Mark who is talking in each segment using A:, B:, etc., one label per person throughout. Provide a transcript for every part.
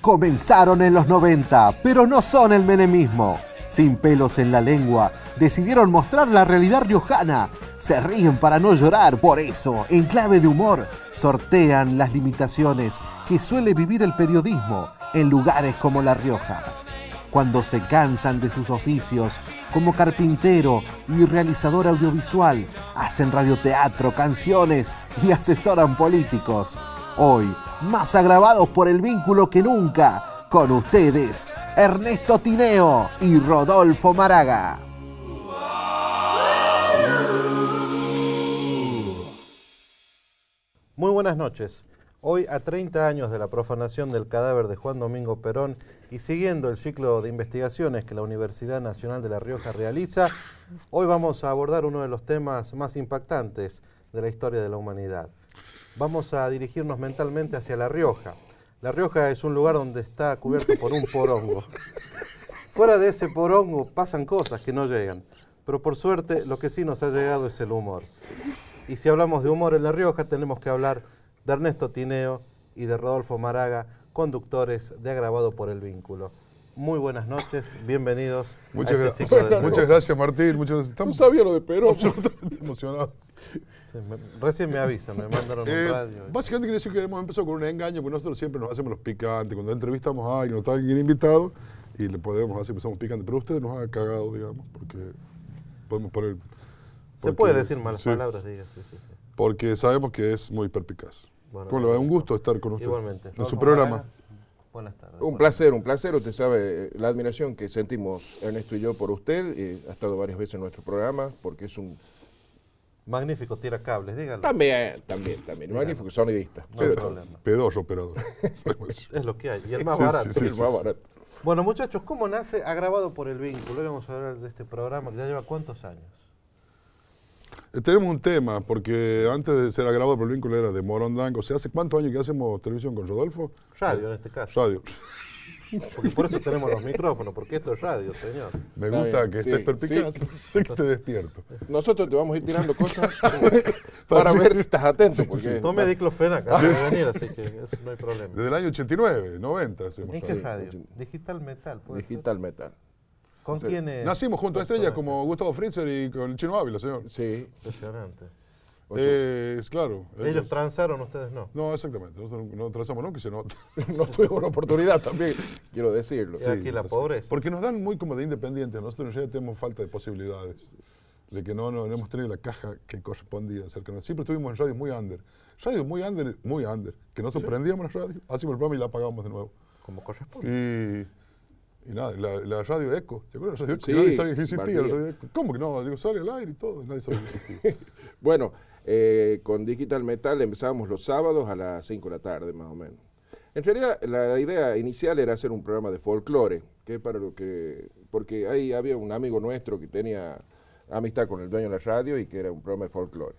A: Comenzaron en los 90, pero no son el menemismo. Sin pelos en la lengua, decidieron mostrar la realidad riojana. Se ríen para no llorar, por eso, en clave de humor, sortean las limitaciones que suele vivir el periodismo en lugares como La Rioja cuando se cansan de sus oficios, como carpintero y realizador audiovisual, hacen radioteatro, canciones y asesoran políticos. Hoy, más agravados por el vínculo que nunca, con ustedes, Ernesto Tineo y Rodolfo Maraga. Muy buenas noches. Hoy, a 30 años de la profanación del cadáver de Juan Domingo Perón y siguiendo el ciclo de investigaciones que la Universidad Nacional de La Rioja realiza, hoy vamos a abordar uno de los temas más impactantes de la historia de la humanidad. Vamos a dirigirnos mentalmente hacia La Rioja. La Rioja es un lugar donde está cubierto por un porongo. Fuera de ese porongo pasan cosas que no llegan, pero por suerte lo que sí nos ha llegado es el humor. Y si hablamos de humor en La Rioja, tenemos que hablar de Ernesto Tineo y de Rodolfo Maraga, conductores de agravado por el vínculo. Muy buenas noches, bienvenidos. Muchas, este gracias, muchas gracias,
B: Martín. Muchas gracias. Estamos no sabía lo de Perón. Absolutamente emocionados.
A: recién me avisan, me mandaron un eh, radio.
B: Básicamente quiere decir que hemos empezado con un engaño, porque nosotros siempre nos hacemos los picantes. Cuando entrevistamos a alguien está alguien invitado, y le podemos hacer, empezamos picantes. Pero usted nos ha cagado, digamos, porque podemos poner. Se puede decir malas palabras, diga, sí, sí, sí. Porque sabemos que es muy perpicaz. Bueno, un gusto estar con usted. En su programa.
A: Buenas
C: tardes. Un placer, un placer. Usted sabe eh, la admiración que sentimos Ernesto y yo por usted. ha estado varias veces en nuestro programa porque es un...
A: Magnífico tiracables, dígalo. También,
C: también, también. Magnífico sonidista. No operador. es lo que hay. Y el más barato. más barato.
A: Bueno, muchachos, ¿cómo nace grabado por el Vínculo? Hoy vamos a hablar de este programa que ya lleva cuántos años.
B: Eh, tenemos un tema, porque antes de ser agravado por el vínculo era de Morondango. O sea, ¿hace cuántos años que hacemos televisión con Rodolfo? Radio,
A: en este caso. Radio. Porque por eso tenemos los micrófonos, porque esto es radio, señor. Me gusta que estés que te despierto. Nosotros te vamos a ir tirando cosas para ver si estás atento. Porque, Tome diclofena acá venir, así que no hay problema. Desde
B: el año 89, 90 hacemos noventa radio,
A: digital metal. digital metal. ¿Con Nacimos junto a estrellas
B: como Gustavo Fritzer y con el Chino Ávila, señor. Sí,
A: impresionante.
B: Eh, es claro. Ellos,
A: transaron, ustedes no.
B: No, exactamente. Nosotros no, no transamos nunca sino se no tuvimos la oportunidad también,
C: quiero decirlo. Sí, aquí la pobreza. Porque
B: nos dan muy como de independientes. Nosotros ya tenemos falta de posibilidades. De que no, no, hemos tenido la caja que correspondía Siempre estuvimos en radios muy under. Radio muy under, muy under. Que nos sorprendíamos prendíamos radios radio, hacíamos el programa y la apagábamos de nuevo. Como
C: corresponde. Y y nada, la, radio Eco, ¿te acuerdas? nadie sabía que existía.
B: ¿Cómo que no? Digo, sale al aire y todo, nadie sabía
C: bueno, eh, con Digital Metal empezábamos los sábados a las 5 de la tarde, más o menos. En realidad, la idea inicial era hacer un programa de folclore, que para lo que. Porque ahí había un amigo nuestro que tenía amistad con el dueño de la radio y que era un programa de folclore.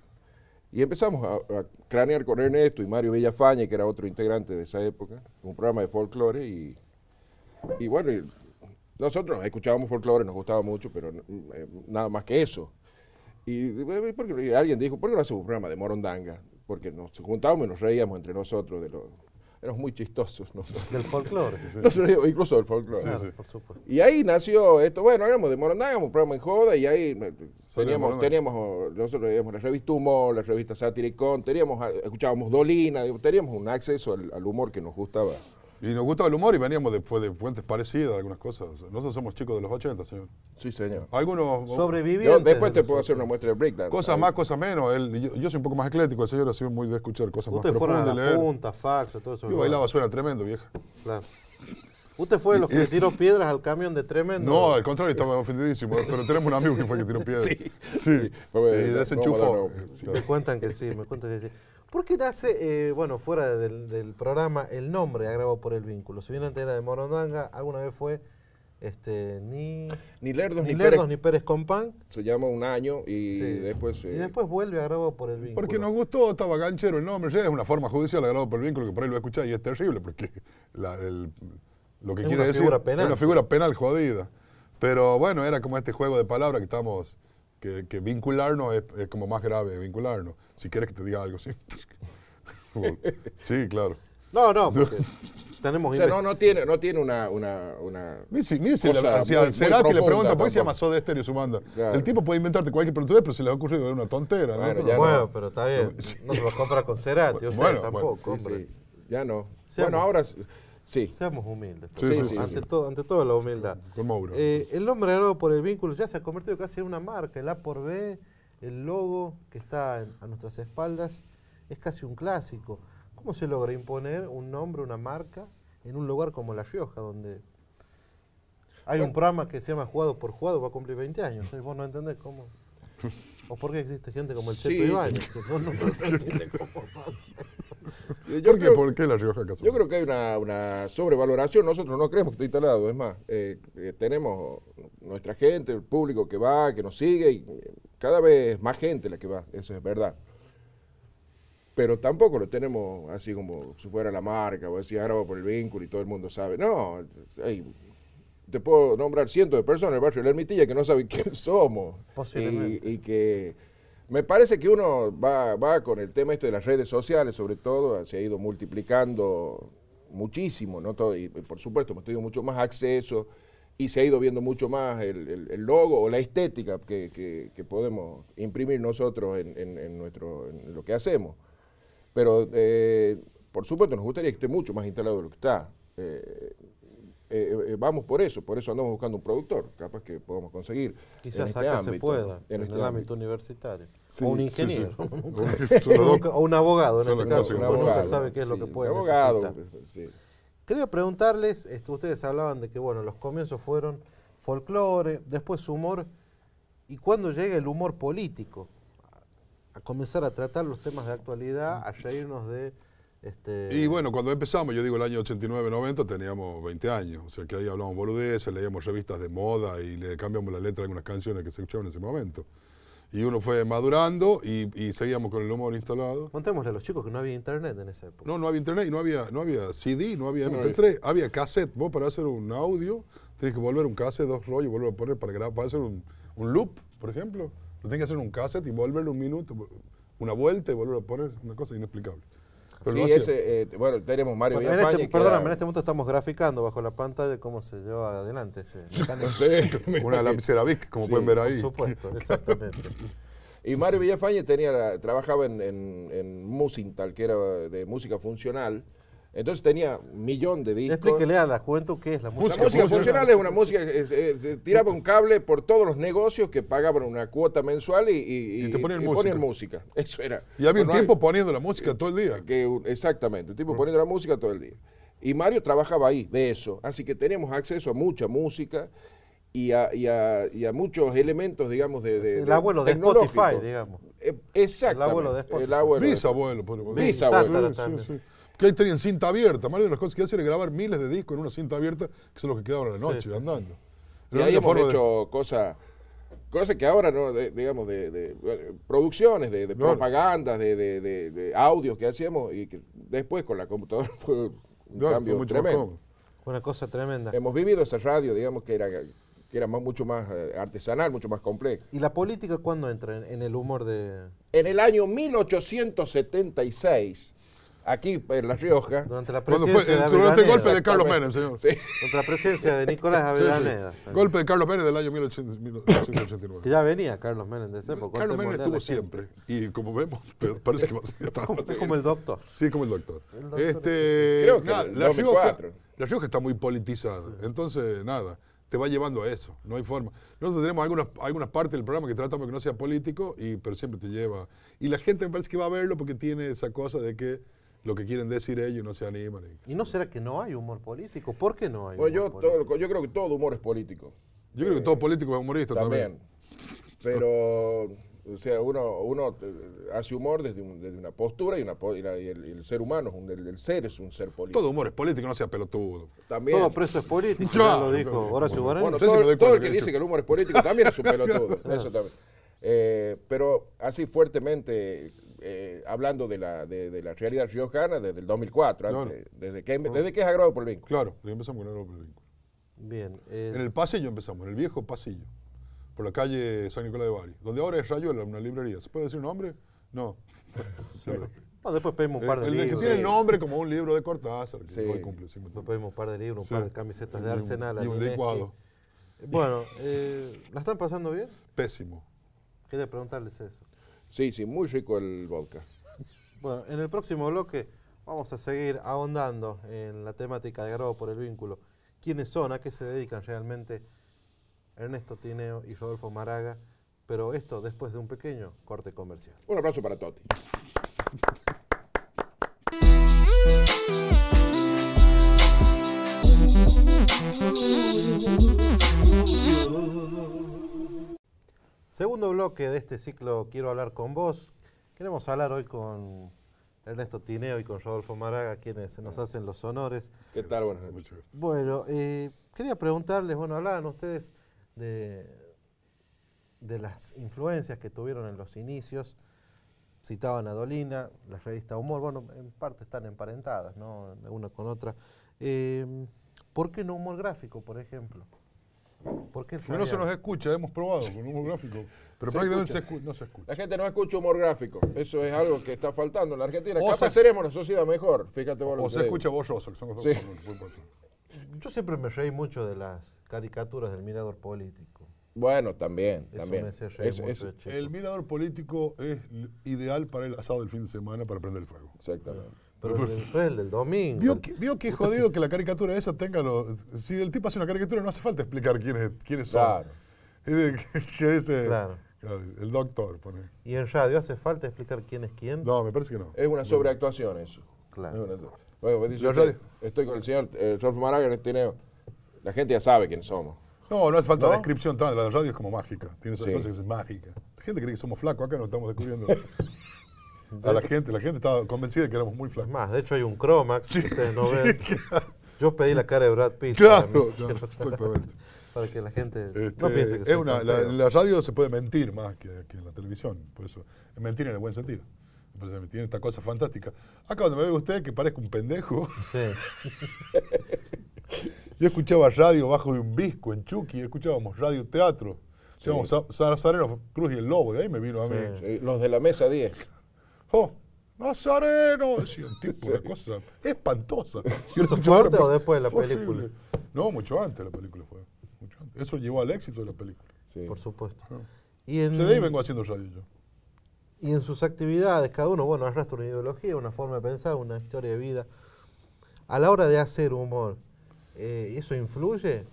C: Y empezamos a, a, cranear con Ernesto y Mario Villafañe, que era otro integrante de esa época, un programa de folclore y y bueno, nosotros escuchábamos folclore, nos gustaba mucho, pero mm, eh, nada más que eso. Y, eh, porque, alguien dijo, ¿por qué no hacemos un programa de Morondanga? Porque nos juntábamos y nos reíamos entre nosotros de los éramos muy chistosos nosotros. Del folclore. incluso del folclore. Y ahí nació esto, bueno, éramos de Morondanga, un programa en joda y ahí eh, teníamos, teníamos, nosotros leíamos la revista Humor, la revista Satiricón, teníamos, ah, escuchábamos Dolina, teníamos un acceso al humor que nos gustaba. Y nos gustaba el humor y
B: veníamos después de fuentes parecidas, algunas cosas. Nosotros somos chicos de los 80, señor. Sí, señor. Algunos. Sobrevivientes. después te puedo hacer una muestra de breakdown. Cosas más, cosas menos. yo, soy un poco más eclético, el señor ha sido muy de escuchar cosas más profundas. Ustedes fueron punta,
A: fax, todo eso. Yo bailaba suena tremendo, vieja. Claro. ¿Usted fue de los que tiró piedras al camión de Tremendo? No, al
B: contrario, estaba ofendidísimo. Pero tenemos un amigo
A: que fue que tiró piedras. Sí. Sí, sí, ese desenchufó. Me cuentan que sí, me cuentan que sí. ¿Por qué nace, eh, bueno, fuera del, programa, el nombre agravado por el Vínculo? Si bien antes era de Morondanga, alguna vez fue este, ni, ni Lerdos ni, Pérez, ni Pérez
C: Compán. Se llama un año y después... y eh, después
A: vuelve a por el Vínculo. Porque nos gustó, estaba
B: ganchero el nombre, es una forma judicial agravado por el Vínculo, que por ahí lo escuchado y es terrible, porque lo que quiere decir es una figura penal jodida. Pero bueno, era como este juego de palabras que estamos que, vincularnos es, como más grave, vincularnos. Si quieres que te diga algo, sí. sí, claro.
C: No, no, porque tenemos... O sea, no, no tiene, no tiene una... una, una
B: si, si la, será que le pregunta, ¿por qué se llama
C: Soda Estéreo su banda? El
B: tipo puede inventarte cualquier pelotudez, pero se le ha ocurrido una tontera. Bueno, ¿no? bueno
A: pero está bien. No se lo compra con Cerati, usted bueno, tampoco, Ya no. bueno, ahora Sí. Seamos humildes. Pues. ante, todo, la humildad. Eh, el nombre agregado por el vínculo ya se ha convertido casi en una marca. El A por B, el logo que está a nuestras espaldas, es casi un clásico. ¿Cómo se logra imponer un nombre, una marca, en un lugar como La Fioja donde hay un programa que se llama Jugado por Jugado, va a cumplir 20 años. Eh, vos no entendés cómo. ¿O por qué existe gente como el Cheto Ibáñez? Que no, pasa. Yo creo,
C: La Rioja Yo creo que hay una, sobrevaloración. Nosotros no creemos que esté instalado. Es más, eh, eh, tenemos nuestra gente, el público que va, que nos sigue, y eh, cada vez más gente la que va. Eso es verdad. Pero tampoco lo tenemos así como si fuera la marca o así, ahora por el vínculo y todo el mundo sabe. No, te puedo nombrar cientos de personas en el barrio de la Ermitilla que no saben quién somos. Posiblemente. y que me parece que uno va, con el tema este de las redes sociales, sobre todo, se ha ido multiplicando muchísimo, ¿no? Todo, y, por supuesto hemos tenido mucho más acceso y se ha ido viendo mucho más el, logo o la estética que, podemos imprimir nosotros en, nuestro, en lo que hacemos. Pero, eh, por supuesto, nos gustaría que esté mucho más instalado de lo que está. Eh, eh, eh, eh, vamos por eso, por eso andamos buscando un productor, capaz que podamos conseguir. Quizás acá este se pueda, en, este el ámbito, universitario. o un ingeniero, o un abogado en este caso, porque nunca sabe qué es lo que puede necesitar.
A: Quería preguntarles, ustedes hablaban de que bueno, los comienzos fueron folclore, después humor, y cuando llega el humor político, a comenzar a tratar los temas de actualidad, a reírnos de este, y bueno,
B: cuando empezamos, yo digo el año 89-90, teníamos 20 años. O sea que ahí hablábamos boludeces, leíamos revistas de moda y le cambiamos la letra de algunas canciones que se escuchaban en ese momento. Y uno fue madurando y, seguíamos con el humor instalado.
A: Contémosle a los chicos que no había internet en esa época. No, no había internet y no había, no había
B: CD, no había MP3, había cassette. Vos para hacer un audio tenés que volver un cassette, dos rollos, volver a poner para grabar, para hacer un, loop, por ejemplo. Lo tenías que hacer en un cassette y volver un minuto, una vuelta y volver a poner, una cosa inexplicable ese,
C: eh, bueno, tenemos
A: Mario Villafañe en este Perdóname, en este momento estamos graficando bajo la pantalla cómo se lleva adelante ese mecánico. Una lapicera Vic, como pueden ver ahí.
B: Por
C: supuesto, exactamente. y Mario Villafañe tenía, trabajaba en, en, en Musintal, que era de música funcional, entonces tenía un millón de discos. que a la
A: juventud qué es la música. La música funcional, es una
C: música que tiraba un cable por todos los negocios que pagaban una cuota mensual y, te ponían, música. Eso era. Y había un tipo poniendo la música todo el día. exactamente, un tipo mm. poniendo la música todo el día. Y Mario trabajaba ahí, de eso. Así que teníamos acceso a mucha música. Y a, muchos elementos, digamos, de... de el abuelo de Spotify, digamos. Eh, Exacto. El abuelo de Spotify. El abuelo por ejemplo. Bisabuelo. Sí, sí, sí
B: que ahí tenían cinta abierta. Mario de las cosas que hacían era grabar miles de discos en una cinta abierta, que son los que quedaban a la noche andando. y ahí hemos
C: hecho cosas cosas que ahora, ¿no? digamos, de, eh, producciones, de, propagandas, de, audios que hacíamos y después con la computadora fue un cambio tremendo.
A: una cosa tremenda.
C: Hemos vivido esa radio, digamos, que era, que era mucho más eh, artesanal, mucho más compleja.
A: ¿Y la política cuándo entra en, en el humor de...?
C: En el año 1876 aquí en La Rioja. Durante la presidencia de Durante el golpe de Carlos Menem, señor. Sí. Durante la presencia de Nicolás Avellaneda.
A: Golpe de
B: Carlos Menem del año 1889. Que
A: ya venía Carlos Menem de esa época. Carlos Menem estuvo siempre. Y como vemos, parece que va a seguir como,
B: Es como el doctor. Sí, como el doctor. este, la, Rioja, está muy politizada. Entonces, nada te va llevando a eso, no hay forma. Nosotros tenemos algunas, partes del programa que tratamos que no sea político, y, pero siempre te lleva. Y la gente me parece que va a verlo porque tiene esa cosa de que lo que quieren decir ellos no se animan.
A: ¿Y, no será que no hay humor político? ¿Por qué no hay pues humor yo, político?
C: yo creo que todo humor es político. Yo creo que eh, todo
B: político es humorista también.
C: Pero, o sea, uno, eh, hace humor desde, una postura y, una, el, ser humano, el, ser es un ser político. Todo humor es político, no sea pelotudo. También. Todo preso es político, ya lo dijo Horacio todo, el que dice que el humor es político también es un pelotudo. Eso también. Eh, pero así fuertemente eh, hablando de la, de, la realidad riojana desde el 2004, desde, que, desde es agrado por el vínculo. Claro, empezamos
B: con agrado por el vínculo. Bien. En el pasillo empezamos, en el viejo pasillo, por la calle San Nicolás de Bari, donde ahora es Rayuela, una librería. ¿Se puede decir un nombre? No. No, después pedimos un par de el, El que tiene nombre como
A: un libro de Cortázar, cumple. después pedimos un par de libros, un par de camisetas de Arsenal. Y un licuado. Bueno, eh, ¿la están pasando bien? Pésimo. Quería preguntarles eso.
C: Sí, sí, muy rico el vodka.
A: Bueno, en el próximo bloque vamos a seguir ahondando en la temática de Grabo por el Vínculo. ¿Quiénes son? ¿A qué se dedican realmente Ernesto Tineo y Rodolfo Maraga? Pero esto después de un pequeño corte comercial.
C: Un abrazo para Toti.
A: Segundo bloque de este ciclo Quiero hablar con vos. Queremos hablar hoy con Ernesto Tineo y con Rodolfo Maraga, quienes nos hacen los honores. ¿Qué tal? Buenas noches. Bueno, eh, quería preguntarles, bueno, hablaban ustedes de, de las influencias que tuvieron en los inicios. Citaban a Dolina, la revista Humor, bueno, en parte están emparentadas, ¿no? Una con otra. Eh, ¿Por qué no humor gráfico, por ejemplo? Porque no se nos escucha, hemos probado con humor gráfico. Pero prácticamente no se escucha.
C: La gente no escucha humor gráfico. Eso es algo que está faltando en la Argentina. O Capaz seremos una
A: sociedad mejor. Fíjate vos O se escucha borroso, que son los
C: Yo
A: siempre me reí mucho de las caricaturas del mirador político.
C: Bueno, también. también.
A: el
B: mirador político es ideal para el asado del fin de semana para prender el
C: fuego. Exactamente
B: el, del domingo. Vio que, jodido que la caricatura esa tenga Si el tipo hace una caricatura, no hace falta explicar quiénes, quiénes son. el,
A: claro. El doctor, pone. ¿Y en radio hace falta explicar quién es quién? No, me parece que no. Es
C: una sobreactuación eso. Claro. estoy con el señor tiene, la gente ya sabe quién somos. No, no hace falta
B: descripción, la radio es como mágica, tiene esas cosas que mágica. La gente cree que somos flacos, acá no estamos descubriendo. a la gente, la gente estaba
A: convencida de que éramos muy flacos. Más, de hecho hay un Cromax que ustedes no Yo pedí la cara de Brad Pitt. Claro, exactamente. Para que la gente no este, piense que es una, la, En la radio
B: se puede mentir más que, en la televisión, por eso es mentir en el buen sentido. Tiene esta cosa fantástica. Acá donde me ve usted que parezco un pendejo. Sí. Yo escuchaba radio bajo de un bisco en Chucky, escuchábamos radio teatro. Llevamos Sara Cruz y el Lobo, de ahí me vino a mí. Los de la mesa 10. ¡Oh! ¡Nazareno! Decía tipo de cosa espantosa. ¿Mucho antes o después de la película? No, mucho antes de la película fue. Eso llevó al éxito de la película. Por supuesto.
A: Ah. Y en, vengo haciendo radio yo. Y en sus actividades, cada uno, bueno, arrastra una ideología, una forma de pensar, una historia de vida. A la hora de hacer humor, eh, ¿eso influye?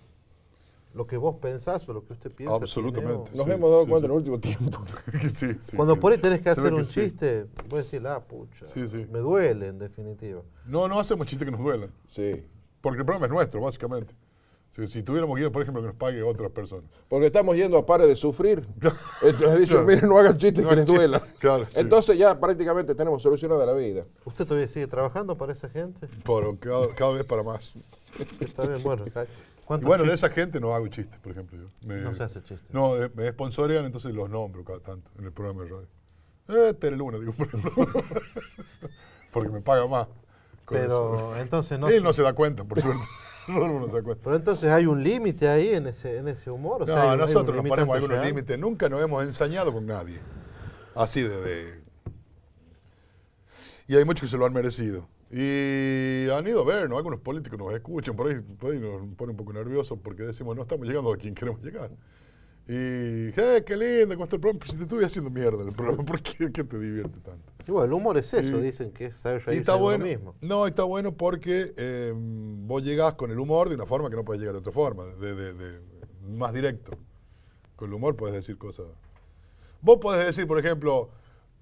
A: lo que vos pensás o lo que usted piensa. Absolutamente. Nos hemos dado cuenta en el
B: último tiempo. Cuando por ahí tenés que hacer un chiste,
A: voy a decir, ah, pucha, me duele en definitiva.
B: No, no hacemos chistes que nos duelen. Sí. Porque el problema es nuestro, básicamente.
C: Si, si, tuviéramos ir, por ejemplo, que nos pague otra persona. Porque estamos yendo a pares de sufrir. Entonces dicen, miren, no hagan chistes que les duela. Claro, Entonces
A: ya prácticamente tenemos solucionada la vida. ¿Usted todavía sigue trabajando para esa gente? Por cada, cada vez para más. Está bien, bueno bueno, de esa
B: gente no hago chistes, por ejemplo. Yo. no se hace chistes. No, eh, me sponsorean, entonces los nombro cada tanto en el programa de radio. Eh, digo, por ejemplo. Porque me paga más. Pero entonces no. Él no se da cuenta, por suerte.
A: no se da Pero entonces hay un límite ahí en ese, en ese humor. no, nosotros hay nos ponemos algunos límites.
B: Nunca nos hemos ensañado con nadie. Así de, de. Y hay muchos que se lo han merecido. Y han ido a ver, ¿no? Algunos políticos nos escuchan, por ahí, nos pone un poco nerviosos porque decimos, no estamos llegando a quien queremos llegar. Y, eh, qué lindo, ¿cómo está el programa? si te haciendo mierda el programa, ¿por qué, te divierte tanto? bueno, el humor es eso, dicen
A: que es saber está bueno, mismo.
B: No, está bueno porque em, vos llegás con el humor de una forma que no puedes llegar de otra forma, de, más directo. Con el humor puedes decir cosas. Vos podés decir, por ejemplo,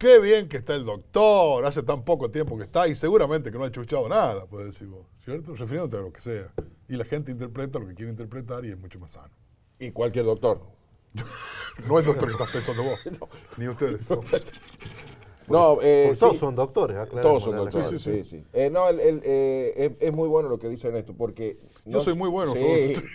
B: Qué bien que está el doctor, hace tan poco tiempo que está y seguramente que no ha chuchado nada, puede decir vos, ¿cierto? Refiriéndote a lo que sea. Y la gente interpreta lo que quiere interpretar y es mucho más sano. Y cualquier doctor. no es doctor que estás pensando vos, ni ustedes.
C: No,
A: eh, todos son doctores, Todos
B: son doctores, sí, sí. sí.
C: Eh, no, el, eh, es, muy bueno lo que dicen esto porque... Yo soy muy bueno.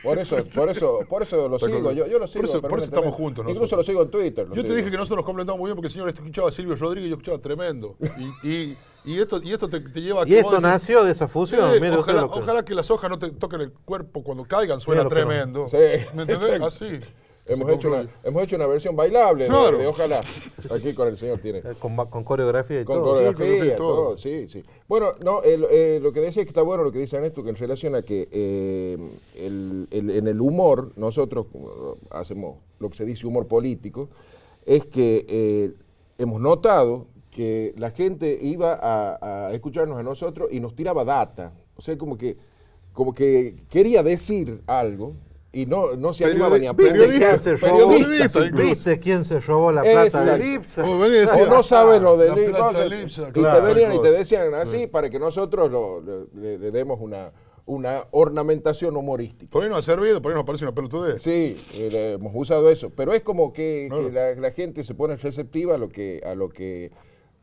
C: por eso, por eso, por eso lo sigo, yo, lo sigo. Por eso, por eso estamos juntos. Incluso lo sigo en Twitter. Yo te dije
B: que nosotros nos complementamos muy bien porque el señor escuchaba a Silvio Rodríguez y yo escuchaba tremendo. y, esto, y esto te, lleva a... Y esto nació de esa fusión. ojalá, que... las hojas no te toquen el cuerpo
C: cuando caigan, suena tremendo. Sí. ¿Me entendés? Así hemos, hecho una, hemos hecho una versión bailable Ojalá,
A: aquí con el señor tiene. Con, coreografía y con todo. Coreografía, sí, y todo.
C: sí, Bueno, no, eh, lo, que decía es que está bueno lo que dice Ernesto, que en relación a que eh, en el humor, nosotros hacemos lo que se dice humor político, es que eh, hemos notado que la gente iba a, a, escucharnos a nosotros y nos tiraba data. O sea, como que, como que quería decir algo y no, no se animaban ni a ¿Viste, periodistas, ¿Viste
A: quién se robó la plata de Elipsa? O no ah, sabe lo de Elipsa. y te venían y te decían
C: así para que nosotros le, demos una una ornamentación humorística. Por ahí no ha servido, por ahí nos parece una pelotudez. Sí, eh, hemos usado eso, pero es como que, La, gente se pone receptiva a lo que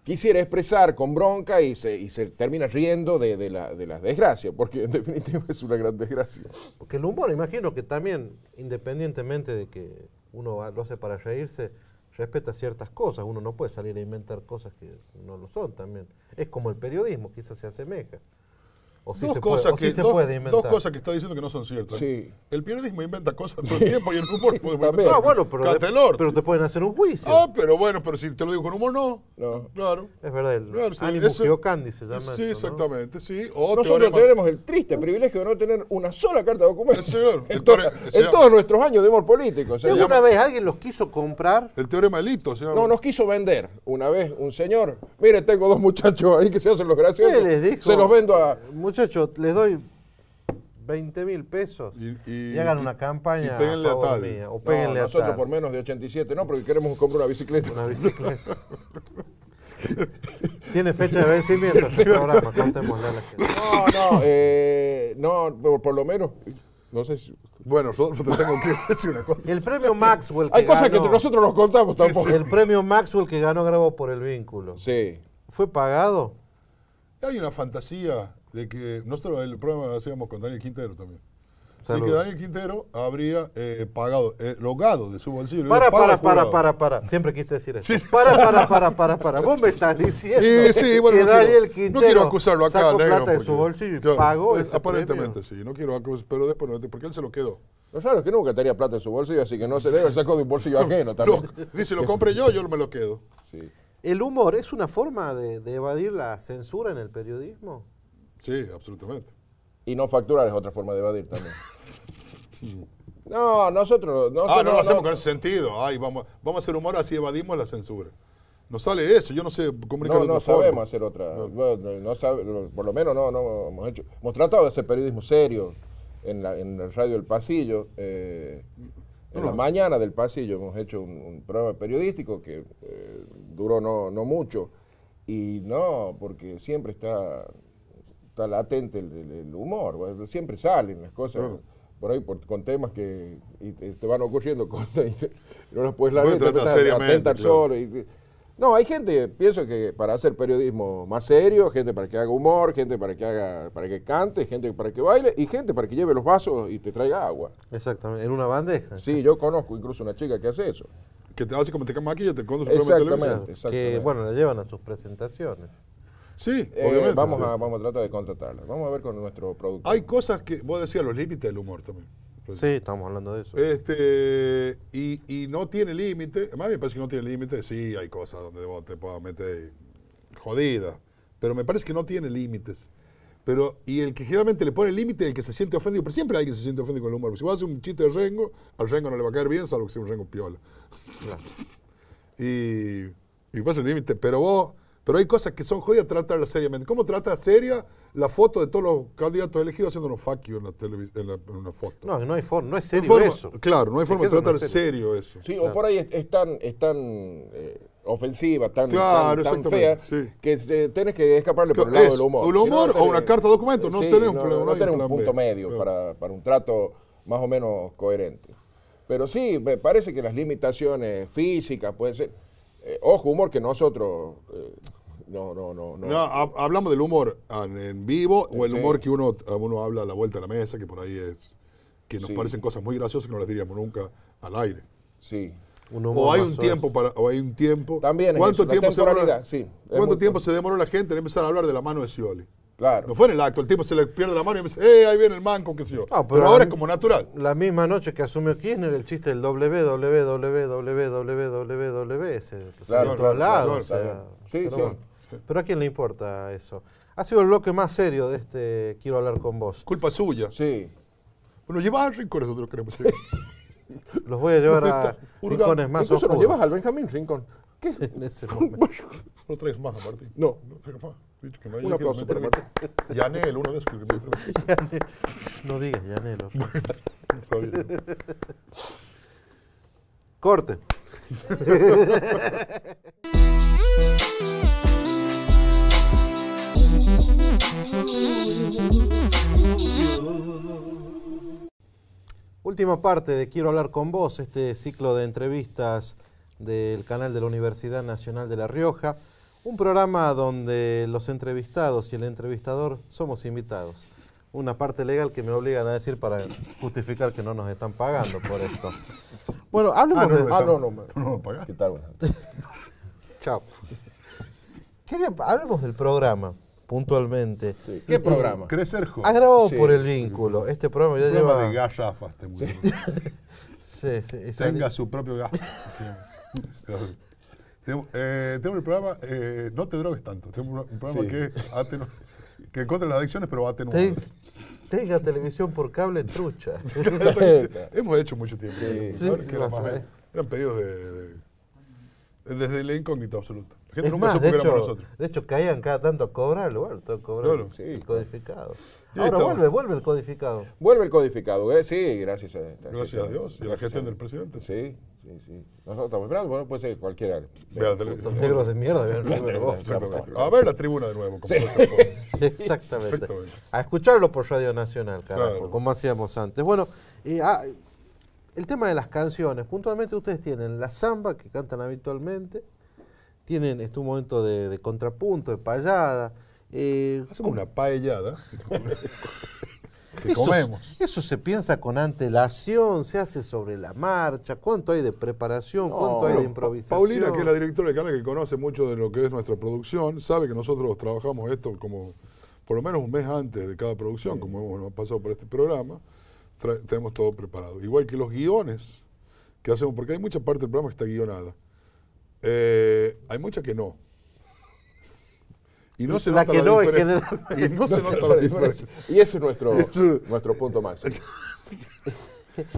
C: quisiera expresar con bronca y se, termina riendo de, de las desgracias, porque en definitiva es una gran desgracia.
A: Porque el humor, imagino que también, independientemente de que uno lo hace para reírse, respeta ciertas cosas. Uno no puede salir a inventar cosas que no lo son también. Es como el periodismo, quizás se asemeja dos cosas que, cosas que
B: está diciendo que no son ciertas. El periodismo inventa cosas todo el tiempo y el humor puede ah, bueno, pero, te pueden hacer un juicio. Ah, pero bueno, pero si te lo digo con humor, no. Claro. Es verdad, el claro, sí. ánimo
A: Sí,
C: exactamente. Nosotros tenemos el triste privilegio de no tener una sola carta de documento. en,
A: todos
C: nuestros años de humor político. ¿Alguna vez alguien los quiso comprar? El teorema malito señor. No, nos quiso vender una vez un señor. Mire, tengo dos muchachos ahí que se hacen
A: los graciosos. les Se los vendo a muchachos, les doy 20 mil pesos y, hagan una campaña. péguenle a, tal. o péguenle a a nosotros por
C: menos de 87, no, porque queremos comprar una bicicleta. Una bicicleta. Tiene fecha de vencimiento este la No, no, eh, no, por, lo menos. No sé Bueno, yo te tengo que decir una
A: cosa. El premio Maxwell. Que Hay cosas que nosotros nos contamos tampoco. El premio Maxwell que ganó grabó por el vínculo. Sí. ¿Fue pagado?
B: Hay una fantasía de que nosotros el problema lo hacíamos con Daniel Quintero también. De que Daniel Quintero
A: habría eh, pagado, eh, logado de su bolsillo. Para, para, para, para, para. Siempre quise decir eso. Sí. Para, para, para, para, para. Vos me estás diciendo sí, sí, bueno, que Daniel Quintero no quiero acusarlo acá, sacó plata de su bolsillo
B: y pagó eh, Aparentemente sí, no quiero acusarlo, pero después
C: no, porque él se lo quedó. claro es que nunca tenía plata en su bolsillo, así que no se debe, sacó de un bolsillo ajeno también.
A: dice, lo compré yo, yo me lo quedo. Sí. ¿El humor es una forma de evadir la censura en el periodismo?
C: Sí, absolutamente. Y no facturar es otra forma de evadir también.
B: no, nosotros... ah, no, no lo hacemos no. con ese sentido. Ay, vamos, vamos a hacer humor así evadimos la
C: censura. No sale eso, yo no sé comunicar no, no sabemos hacer otra. por lo menos no, no hemos hecho. Hemos tratado de hacer periodismo serio en, la, radio El Pasillo. Eh, en la mañana del pasillo hemos hecho un, programa periodístico que eh, duró no, no mucho. Y no, porque siempre está está latente el, humor, siempre salen las cosas. Por ahí con temas que te, van ocurriendo cosas y no las puedes no, hay gente, pienso que para hacer periodismo más serio, gente para que haga humor, gente para que haga, para que cante, gente para que baile y gente para que lleve los vasos y te traiga agua.
A: Exactamente, en una bandeja.
C: Sí, yo conozco incluso una chica que hace eso. Que te hace como te maquilla te conduce exactamente. Que bueno,
A: la llevan a sus presentaciones. Eh,
C: sí, vamos, a, vamos tratar de contratarla. Vamos a ver con nuestro producto. Hay cosas que, vos decías, los límites del
B: humor
A: también. Pues, sí, estamos hablando de eso.
B: Este, y, no tiene límite. Más me parece que no tiene límite. Sí, hay cosas donde vos te puedas meter jodida. Pero me parece que no tiene límites. Pero, y el que generalmente le pone límite, el que se siente ofendido, pero siempre hay alguien que se siente ofendido con el humor. Si vos haces un chiste de rengo, al rengo no le va a caer bien, salvo que sea un rengo piola. y, y pasa el límite. Pero vos pero hay cosas que son jodidas tratarlas seriamente. ¿Cómo trata seria la foto de todos los candidatos elegidos haciendo unos fuck you en, la en, la, en una
C: foto?
A: No, no hay forma, no es serio eso. Claro, no hay forma de tratar serio. eso. Sí, o por
C: ahí es, eh, tan, tan ofensiva, tan, fea, que tienes que escaparle por el lado del humor. El humor o una carta de documento, no sí, tenemos problema. No, un punto medio para, para un trato más o menos coherente. Pero sí, me parece que las limitaciones físicas pueden ser eh, ojo, humor que nosotros. Eh, no, no, no. No, hablamos del humor en vivo o el humor que
B: uno, uno habla a la vuelta de la mesa, que por ahí es. que nos parecen cosas muy graciosas que no las diríamos nunca al aire. Sí. o hay un tiempo para o hay un tiempo. También ¿Cuánto tiempo se ¿Cuánto tiempo se demoró la gente en empezar a hablar de la mano de Scioli? Claro. No fue en el acto, el tipo se le pierde la mano y me dice, ¡eh, ahí viene el manco! qué sé yo.
A: pero, ahora es como natural. La misma noche que asumió Kirchner, el chiste del www, ese claro, en sí, sí. Pero ¿a quién le importa eso? Ha sido el bloque más serio de este Quiero hablar con vos. Culpa suya. Sí. Bueno, llevas al rincón, nosotros queremos ir. Los voy a llevar a rincones más oscuros. Eso los llevas al
B: Benjamín Rincón. ¿Qué?
C: En ese momento. No traes más a Martín. No, no traes más
A: no un aplauso para Yanel, uno de esos. no digas Yanel. Corte. Última parte de Quiero hablar con vos, este ciclo de entrevistas del canal de la Universidad Nacional de La Rioja. Un programa donde los entrevistados y el entrevistador somos invitados. Una parte legal que me obligan a decir para justificar que no nos están pagando por esto. Bueno, hablemos ¿Qué tal? Chao. hablemos del programa, puntualmente. ¿Qué programa? Crecer joven. grabado por el vínculo. Este programa ya lleva... de garrafas, te sí. sí, Tenga su propio gas.
B: Eh, tenemos, el programa eh, No te drogues tanto. Tenemos un programa que, aten, que contra las adicciones, pero a Te, tenga televisión por cable trucha. Hemos hecho mucho tiempo. Eh. eran pedidos de, desde el incógnito
A: absoluto La gente es nunca más, supo que nosotros. De hecho, caían cada tanto a cobrar, bueno, codificado. Ahora vuelve, vuelve el codificado. Vuelve el codificado,
C: sí, gracias a Gracias a Dios y a la gestión del presidente. Sí, Sí, sí. Nosotros estamos esperando, bueno, puede
A: ser cualquiera. los negros de mierda. A ver la tribuna de nuevo. Como Exactamente. A escucharlo por Radio Nacional, carajo, como hacíamos antes. Bueno, eh, ah, el tema de las canciones. Puntualmente ustedes tienen la samba, que cantan habitualmente. Tienen este un momento de, contrapunto, de payada. Eh, Hacemos una paellada. que eso, comemos. Eso se piensa con antelación, se hace sobre la marcha, cuánto hay de preparación, cuánto hay de improvisación. Paulina, que es la
B: directora del canal, que conoce mucho de lo que es nuestra producción, sabe que nosotros trabajamos esto como por lo menos un mes antes de cada producción, como hemos pasado por este programa, tenemos todo preparado. Igual que los guiones que hacemos, porque hay mucha parte del programa que está guionada. Eh, hay mucha que no. Y no se la nota que la
A: diferencia. Y no, se, nota la diferencia. Y ese es nuestro, nuestro punto más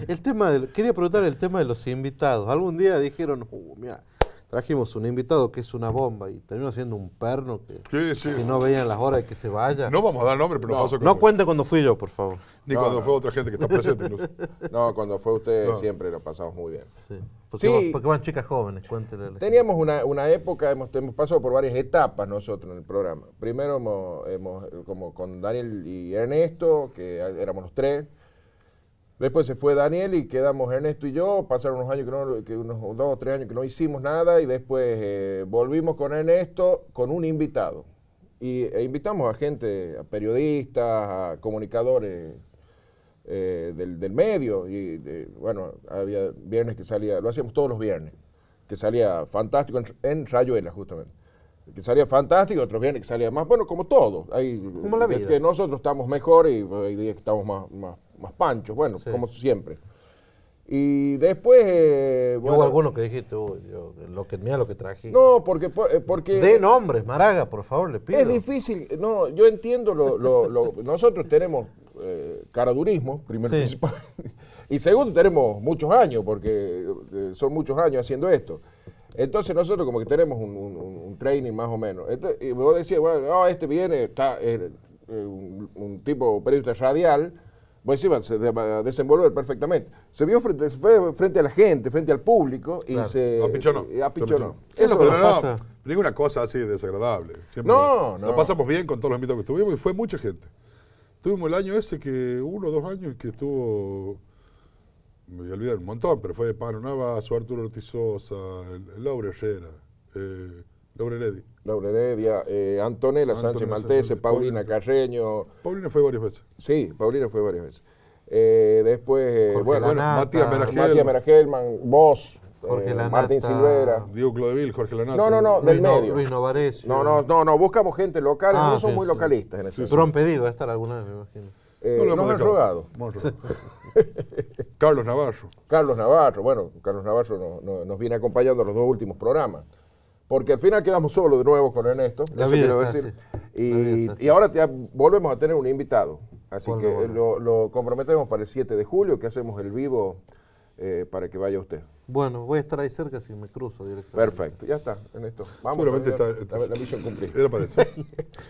A: el tema de, quería preguntar el tema de los invitados. Algún día dijeron, oh, mira, trajimos un invitado que es una bomba y terminó siendo un perno que, que no veían las horas de que se vaya. No vamos a dar nombre, pero no, paso que No cuente cuando fui yo, por favor. Ni cuando fue otra gente que está presente incluso. No,
C: cuando fue usted siempre lo pasamos muy bien. Sí. Porque,
A: Van, chicas jóvenes, cuéntele. Teníamos una,
C: una época, hemos, hemos, pasado por varias etapas nosotros en el programa. Primero hemos, hemos como con Daniel y Ernesto, que éramos los tres. Después se fue Daniel y quedamos Ernesto y yo. Pasaron unos años que, no, que unos dos o tres años que no hicimos nada y después eh, volvimos con Ernesto con un invitado. Y e invitamos a gente, a periodistas, a comunicadores eh, del, medio. Y bueno, había viernes que salía, lo hacíamos todos los viernes, que salía fantástico en, Rayuela, justamente que salía fantástico, otros viernes que salía más, bueno, como todo. Ahí, la vida. Es que nosotros estamos mejor y hoy día estamos más, más, panchos, bueno, como siempre. Y después. Eh, hubo algunos que
A: dijiste, lo que, mira lo que traje. No,
C: porque. Eh, porque de nombres, Maraga, por favor, le pido. Es difícil, no, yo entiendo. Lo, nosotros tenemos eh, caradurismo, primero Y segundo, tenemos muchos años, porque son muchos años haciendo esto. Entonces nosotros como que tenemos un, training más o menos. y vos decir, bueno, este viene, está, un, un tipo periodista radial, pues sí, se desenvolver perfectamente. Se vio frente, frente a la gente, frente al público y se. Apichonó. Apichonó. Ah, es lo que pasa.
B: una cosa así desagradable. no, no. Lo pasamos bien con todos los invitados que tuvimos y fue mucha gente. Tuvimos el año ese que, uno o dos años que estuvo. Me voy a olvidar un montón, pero fue de Pano Arturo Ortizosa,
C: el, Laura Herrera, eh, Laura Laura Heredia, eh, Antonella, Sánchez Maltese, Paulina, Carreño. Paulina fue varias veces. Sí, Paulina fue varias veces. Eh, después, eh, bueno, Matías Meragelman, Matías vos, Jorge Martín Silvera.
A: Diego Jorge Lanata. No, no, no, del medio. Luis Novares. No, no, no,
C: no, buscamos gente local, ah, no son muy localistas en ese Pero han pedido
A: a estar alguna vez, me imagino. Eh, no lo hemos han rogado.
C: Carlos Navarro. Carlos Navarro, bueno, Carlos Navarro nos, nos viene acompañando en los dos últimos programas. Porque al final quedamos solos de nuevo con Ernesto. Y, ahora ya volvemos a tener un invitado. Así que eh, Lo, lo comprometemos para el 7 de julio, que hacemos el vivo eh, para que vaya usted.
A: Bueno, voy a estar ahí cerca si me cruzo directamente. Perfecto, ya está, en esto. Vamos. Seguramente está, la, misión cumplida.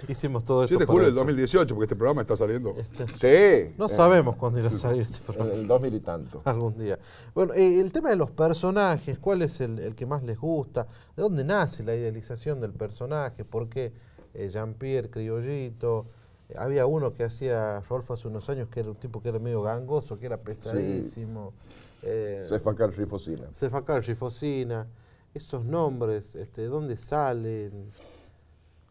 A: Hicimos
C: todo esto. 7 de julio el
B: 2018, porque este programa está saliendo.
A: Este, sí. No sabemos eh, cuándo irá a salir este programa. En el 2000 y tanto. Algún día. Bueno, eh, el tema de los personajes, ¿cuál es el, que más les gusta? ¿De dónde nace la idealización del personaje? ¿Por qué Jean-Pierre Criollito? Había uno que hacía Rolfo hace unos años, que era un tipo que era medio gangoso, que era pesadísimo. Sí. Eh, Cefacar Rifocina. Rifocina. Esos nombres, este, ¿de dónde salen?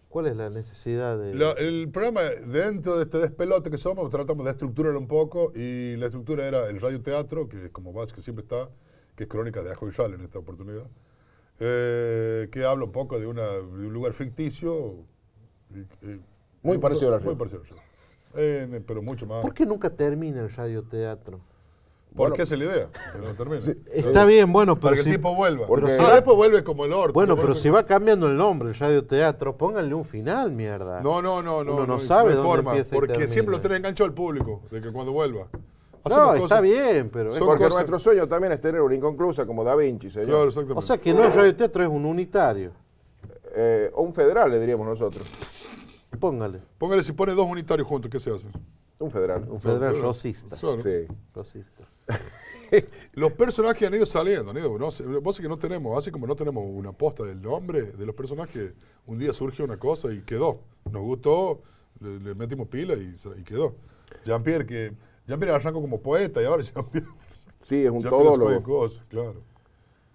A: ¿Cuál es la necesidad de...?
B: el programa, dentro de este despelote que somos, tratamos de estructurarlo un poco y la estructura era el radio teatro que es como vas, que siempre está, que es Crónica de Ajo y Sal en esta oportunidad, eh, que habla un poco de, un lugar ficticio muy parecido al Muy parecido
A: eh, pero mucho más. ¿Por qué nunca termina el radio radioteatro? Porque es la idea, no está bien, bueno, pero. Para que el tipo vuelva. Porque ah, después
B: vuelve como el orto. Bueno, pero si
A: va cambiando el nombre, el radioteatro, pónganle un final, mierda. No, no, no, no. no, sabe dónde forma, Porque siempre lo tiene
C: enganchado al público, de que cuando vuelva.
A: no, está bien, pero... porque nuestro
C: sueño también es tener una inconclusa como Da Vinci, señor. O sea que no es radioteatro, es un unitario. o eh, un federal, le diríamos nosotros. Póngale. Póngale, si pone dos unitarios juntos, ¿qué se hace? Un federal. Un federal
A: rosista. Sí. Rosista.
B: los personajes han ido saliendo, han ido, no, que no tenemos, así como no tenemos una posta del nombre de los personajes, un día surge una cosa y quedó. Nos gustó, le, metimos pila y, quedó. Jean-Pierre, que Jean-Pierre arrancó como poeta y ahora Jean-Pierre... Sí, es un todo claro.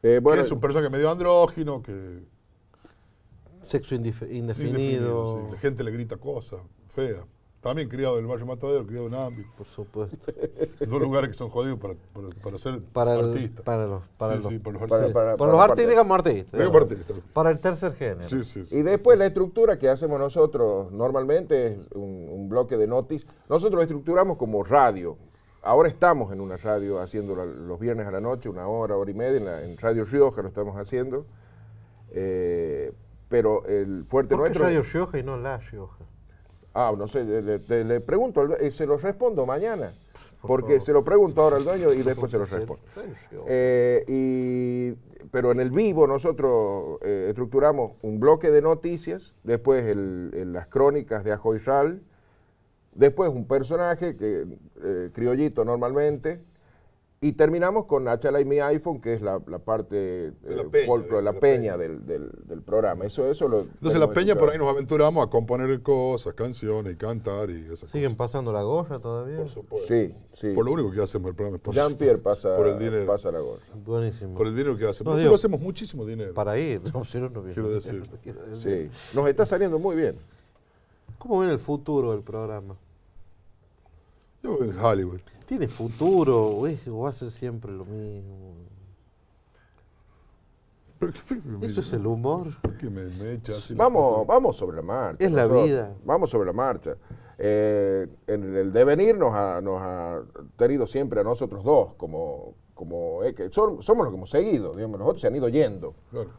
B: Eh, bueno, que es un personaje medio
A: andrógino, que... Sexo indefinido. La
B: gente le grita cosas feas. También criado en el barrio Matadero, criado en Ámbito. Por supuesto. Dos lugares que
C: son jodidos para, ser para artistas. para los, para los artistas. Para, los artistas, digamos artistas. Para el tercer género. Y después la estructura que hacemos nosotros normalmente es un, bloque de notis. Nosotros lo estructuramos como radio. Ahora estamos en una radio haciendo los viernes a la noche, una hora, hora y media, en, en Radio Rioja lo estamos haciendo. Eh, pero el fuerte ¿Por qué nuestro... Radio Rioja
A: y no La Rioja?
C: Ah, no sé, le, le, y eh, se lo respondo mañana, porque se lo pregunto ahora al dueño y después se lo respondo. Eh, pero en el vivo nosotros eh, estructuramos un bloque de noticias, después el, las crónicas de Ajoyral, después un personaje, que criollito normalmente, y terminamos con Achala y mi iPhone, que es la, parte eh, la peña, peña, Del, del, programa. Eso, eso lo Entonces, la peña por ahí nos
B: aventuramos a componer cosas, canciones y cantar y esas ¿Siguen pasando la gorra todavía? Por supuesto. Sí, sí. Por lo único que hacemos el
C: programa es por Jean-Pierre pasa, por el dinero. la gorra. Buenísimo. Por
A: el dinero que hacemos. nosotros
B: hacemos muchísimo dinero.
A: Para ir. No, no, quiero, decir. Sí. Nos está saliendo muy bien. ¿Cómo ven el futuro del programa? Yo en Hollywood tiene futuro o, va a ser siempre lo mismo. Eso es el humor. vamos,
C: vamos sobre la marcha. Es la vida. Vamos sobre la marcha. Eh, en el devenir nos ha, tenido siempre a nosotros dos como, somos los que hemos seguido, Nosotros los otros se han ido yendo. Claro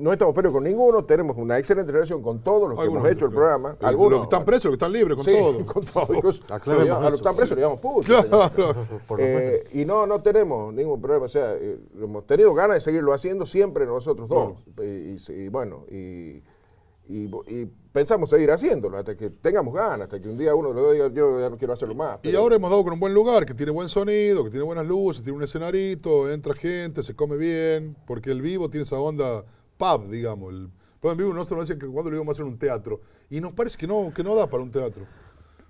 C: no estamos presos con ninguno, tenemos una excelente relación con todos los que hemos hecho el programa. algunos. que están presos, que están libres, con sí, todos. Oh, a los que están presos le damos eh, y no, no tenemos ningún problema. O sea, eh, hemos tenido ganas de seguirlo haciendo siempre nosotros dos. Y, bueno, y, pensamos seguir haciéndolo hasta que tengamos ganas, hasta que un día uno lo diga, yo ya no quiero hacerlo más. Y ahora hemos dado con un buen lugar, que tiene buen sonido,
B: que tiene buenas luces, tiene un escenarito, entra gente, se come bien, porque el vivo tiene esa onda pub, digamos. El en vivo nosotros nos decían que cuando lo íbamos a hacer en un teatro. Y nos parece que no, que no da para un teatro.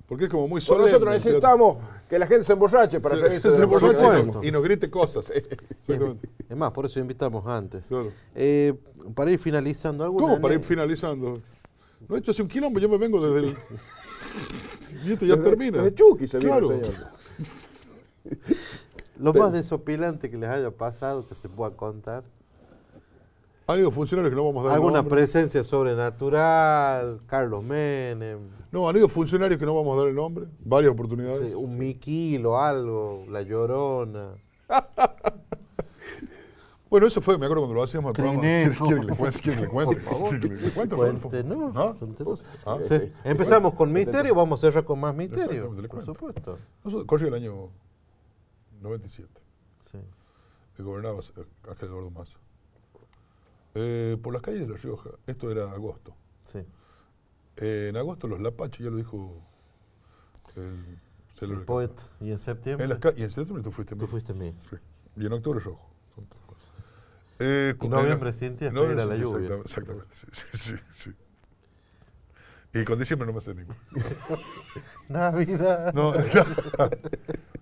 B: Porque es como muy solo. nosotros necesitamos que la gente se emborrache para que se, emborrache y nos
A: grite cosas. es más, por eso invitamos antes. Eh, para ir finalizando algo. ¿Cómo para ir finalizando? No he hecho hace un quilombo, yo me vengo desde el. y esto ya termina. de se Lo más desopilante que les haya pasado, que se pueda contar. Han ido funcionarios que no vamos a dar el nombre. Alguna presencia sobrenatural, Carlos Menem. No, han ido funcionarios que no vamos a dar el nombre, varias oportunidades. Sí, un miquilo, algo, la
B: llorona. bueno, eso fue, me acuerdo cuando lo hacíamos al programa. ¿Quién, le cuente? ¿Quién le cuente? le cuente, ah, Empezamos con misterio, vamos a cerrar con más misterio. Por supuesto. Nosotros, corrió el año 97. Sí. Que gobernaba eh, Ángel Eduardo Massa. Eh, por las calles de La Rioja, esto era agosto. Sí. Eh, en agosto los lapachos, ya lo dijo el, poeta, poet. ¿Y en septiembre? y en septiembre tú fuiste mío. Tú fuiste Y en octubre yo. Eh, noviembre sí no, la lluvia. Exactamente, Sí, sí, sí, Y con diciembre no me hace ningún.
A: Navidad. No,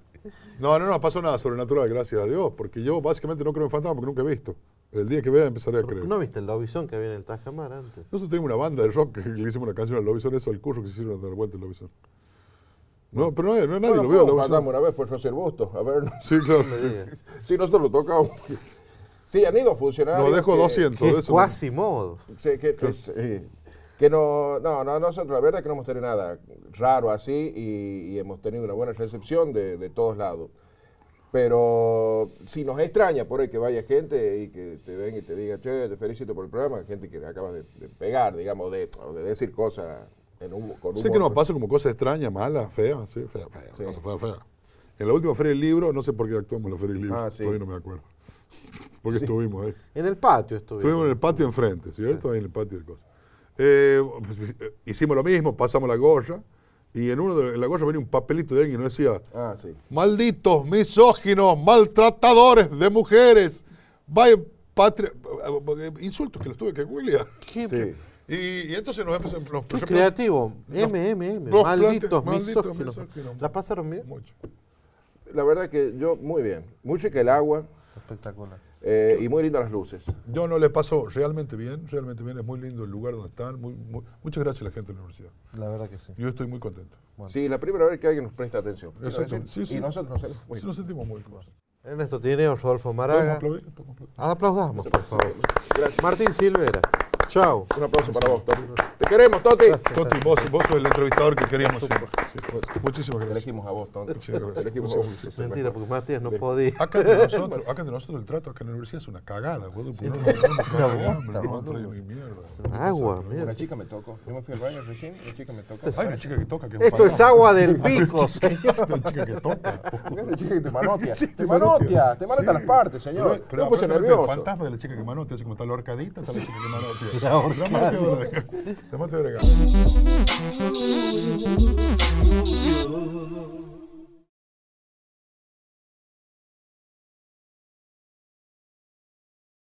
B: No, no, no pasó nada sobrenatural, gracias a Dios, porque yo básicamente no creo en fantasmas porque nunca he visto. El día que vea empezaré a creer.
A: ¿No viste el Lobisón que había en el Tajamar antes?
B: Nosotros tenemos una banda de rock que le hicimos una canción al Lobisón, eso el curso que
C: se hicieron de vuelta
B: el Lobisón. No, pero no, no nadie lo vio. Lo una
A: vez, fue José Busto. A
C: ver, no. Sí, claro. sí. nosotros lo tocamos. Sí, han ido funcionando lo dejo 200. Este, de eso, cuasi modo. Sí, que, sí. Eh, que no, no, no, nosotros la verdad es que no hemos tenido nada raro así y, hemos tenido una buena recepción de, todos lados. Pero si nos extraña por ahí que vaya gente y que te ven y te diga, che, te felicito por el programa, gente que acabas de, pegar, digamos, de, decir cosas en un, con que nos pues. pasa
B: como cosas extrañas, malas, feas, sí, fea, fea, fea, En la última Feria del Libro, no sé por qué actuamos en la Feria del Libro, ah, todavía no me acuerdo. Porque estuvimos ahí. En el patio estuvimos. Estuvimos en el patio enfrente, ¿cierto? en el patio de cosas. Eh, pues, eh, hicimos lo mismo, pasamos la gorra. Y en uno de la gorra venía un papelito de alguien y nos decía: ah, Malditos, misóginos, maltratadores de mujeres. Eh, insultos que los tuve que googlear. Y, entonces nos empezamos. creativo.
A: MMM. Malditos, malditos misóginos. ¿La pasaron
B: bien? Mucho.
C: La verdad que yo, muy bien. Mucho que el agua. Espectacular. Eh, y muy lindas las luces.
B: Yo no le paso realmente bien, realmente bien. Es muy lindo el lugar donde están. muchas gracias a la gente de la universidad. La verdad
A: que sí.
C: Yo estoy muy contento. Sí, la primera vez que alguien nos presta atención.
B: Exacto. sí, y nosotros nos, ¿eh? sí, nos sentimos muy contentos
A: Ernesto Tineo, Rodolfo Maraga. Aplaudamos, por favor.
B: Martín Silvera. Chao. Un aplauso para vos, Toti. Te queremos, Toti. Gracias, Toti, gracias. Vos, vos, sos el entrevistador que queríamos Muchísimas gracias. Elegimos a vos, Toti. elegimos a vos. Mentira, porque
A: Matías no podía. Acá de, nosotros,
B: acá de nosotros el trato acá en la universidad es una cagada. sí. no, no, no, mierda. Agua, mira. Una chica
A: me tocó. Yo me fui al baño recién una chica me tocó.
B: Hay una chica que toca. Esto es agua del pico,
A: señor. Una chica que toca.
C: Una chica que te
B: manotea. Te manotea. Te manotea las partes, señor. Pero, pero, nervioso. el fantasma de la chica que manotea, así como está la horcadita, está la chica que manotea. la orgánica.
A: Tómate o r g a n
C: i